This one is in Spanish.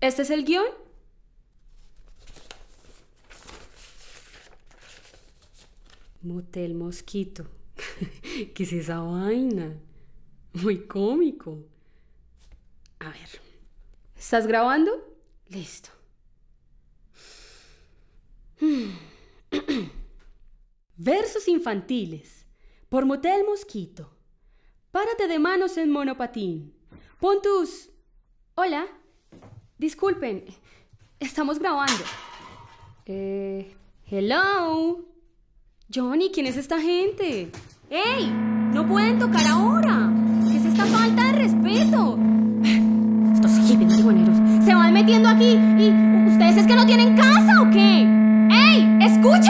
Este es el guión. Motel Mosquito. ¿Qué es esa vaina? Muy cómico. A ver. ¿Estás grabando? Listo. Versos infantiles. Por Motel Mosquito. Párate de manos en monopatín. Pon Hola. Disculpen, estamos grabando. Eh, hello. Johnny, ¿quién es esta gente? ¡Ey! ¡No pueden tocar ahora! ¿Qué es esta falta de respeto? Estos hippies marihuaneros se van metiendo aquí y... ¿Ustedes es que no tienen casa o qué? ¡Ey! ¡Escuchen!